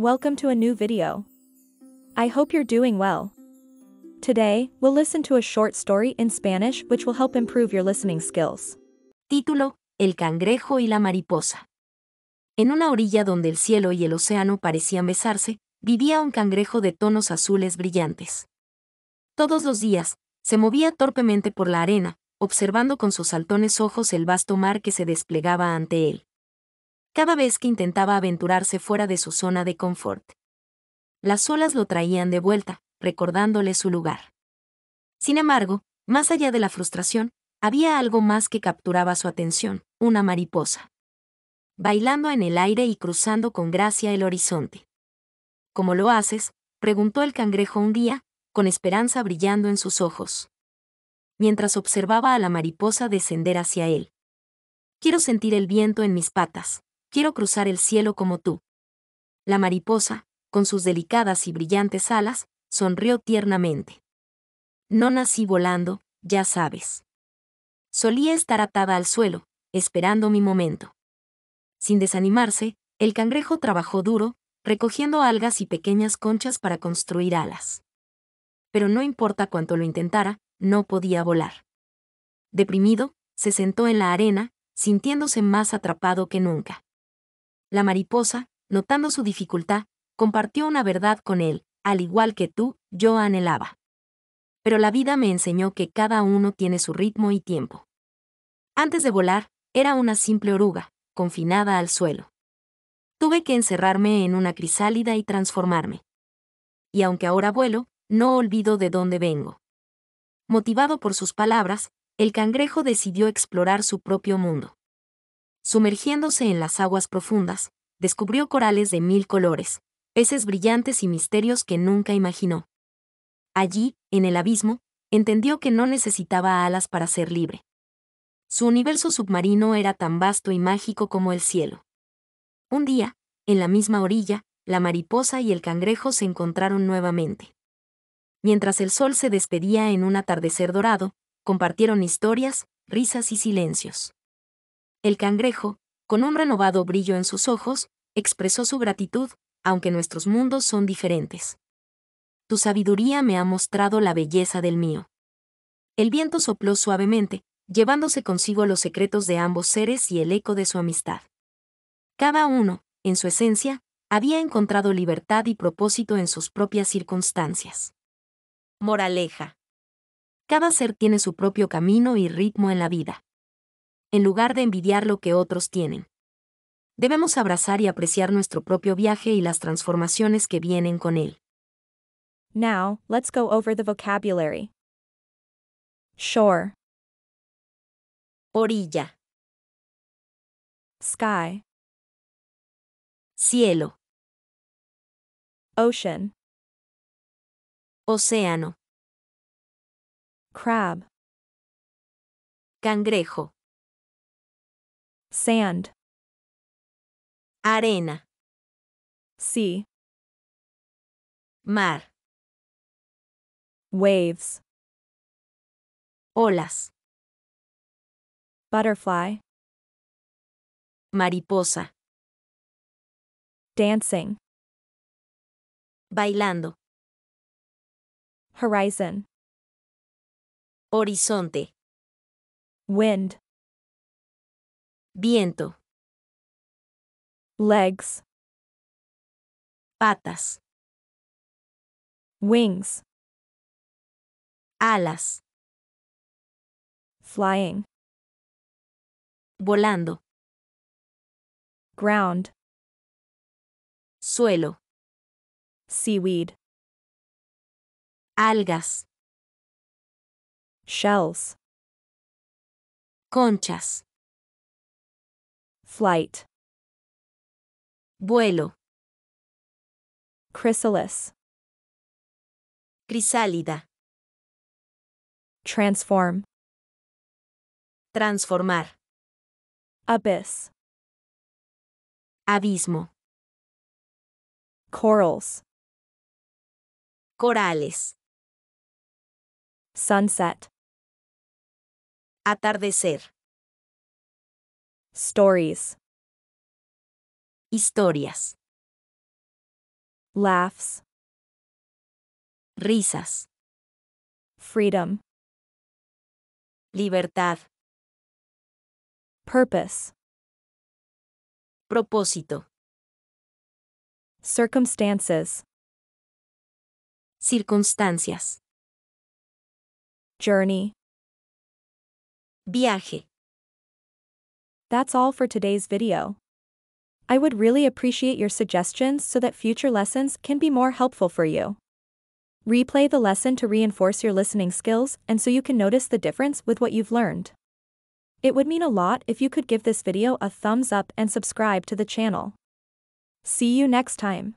Welcome to a new video. I hope you're doing well. Today, we'll listen to a short story in Spanish which will help improve your listening skills. Título, El cangrejo y la mariposa. En una orilla donde el cielo y el océano parecían besarse, vivía un cangrejo de tonos azules brillantes. Todos los días, se movía torpemente por la arena, observando con sus saltones ojos el vasto mar que se desplegaba ante él cada vez que intentaba aventurarse fuera de su zona de confort. Las olas lo traían de vuelta, recordándole su lugar. Sin embargo, más allá de la frustración, había algo más que capturaba su atención, una mariposa. Bailando en el aire y cruzando con gracia el horizonte. ¿Cómo lo haces? preguntó el cangrejo un día, con esperanza brillando en sus ojos. Mientras observaba a la mariposa descender hacia él. Quiero sentir el viento en mis patas, quiero cruzar el cielo como tú. La mariposa, con sus delicadas y brillantes alas, sonrió tiernamente. No nací volando, ya sabes. Solía estar atada al suelo, esperando mi momento. Sin desanimarse, el cangrejo trabajó duro, recogiendo algas y pequeñas conchas para construir alas. Pero no importa cuánto lo intentara, no podía volar. Deprimido, se sentó en la arena, sintiéndose más atrapado que nunca. La mariposa, notando su dificultad, compartió una verdad con él, al igual que tú, yo anhelaba. Pero la vida me enseñó que cada uno tiene su ritmo y tiempo. Antes de volar, era una simple oruga, confinada al suelo. Tuve que encerrarme en una crisálida y transformarme. Y aunque ahora vuelo, no olvido de dónde vengo. Motivado por sus palabras, el cangrejo decidió explorar su propio mundo. Sumergiéndose en las aguas profundas, descubrió corales de mil colores, peces brillantes y misterios que nunca imaginó. Allí, en el abismo, entendió que no necesitaba alas para ser libre. Su universo submarino era tan vasto y mágico como el cielo. Un día, en la misma orilla, la mariposa y el cangrejo se encontraron nuevamente. Mientras el sol se despedía en un atardecer dorado, compartieron historias, risas y silencios. El cangrejo, con un renovado brillo en sus ojos, expresó su gratitud, aunque nuestros mundos son diferentes. Tu sabiduría me ha mostrado la belleza del mío. El viento sopló suavemente, llevándose consigo los secretos de ambos seres y el eco de su amistad. Cada uno, en su esencia, había encontrado libertad y propósito en sus propias circunstancias. Moraleja. Cada ser tiene su propio camino y ritmo en la vida en lugar de envidiar lo que otros tienen. Debemos abrazar y apreciar nuestro propio viaje y las transformaciones que vienen con él. Now, let's go over the vocabulary. Shore. Orilla. Sky. Cielo. Ocean. Océano. Crab. Cangrejo. Sand. Arena. Sea. Mar. Waves. Olas. Butterfly. Mariposa. Dancing. Bailando. Horizon. Horizonte. Wind. Viento. Legs. Patas. Wings. Alas. Flying. Volando. Ground. Suelo. Seaweed. Algas. Shells. Conchas. Flight. Vuelo. Chrysalis. Crisálida. Transform. Transformar. Abyss. Abismo. Corals. Corales. Sunset. Atardecer. Stories. Historias. Laughs. Risas. Freedom. Libertad. Purpose. Propósito. Circumstances. Circunstancias. Journey. Viaje. That's all for today's video. I would really appreciate your suggestions so that future lessons can be more helpful for you. Replay the lesson to reinforce your listening skills and so you can notice the difference with what you've learned. It would mean a lot if you could give this video a thumbs up and subscribe to the channel. See you next time.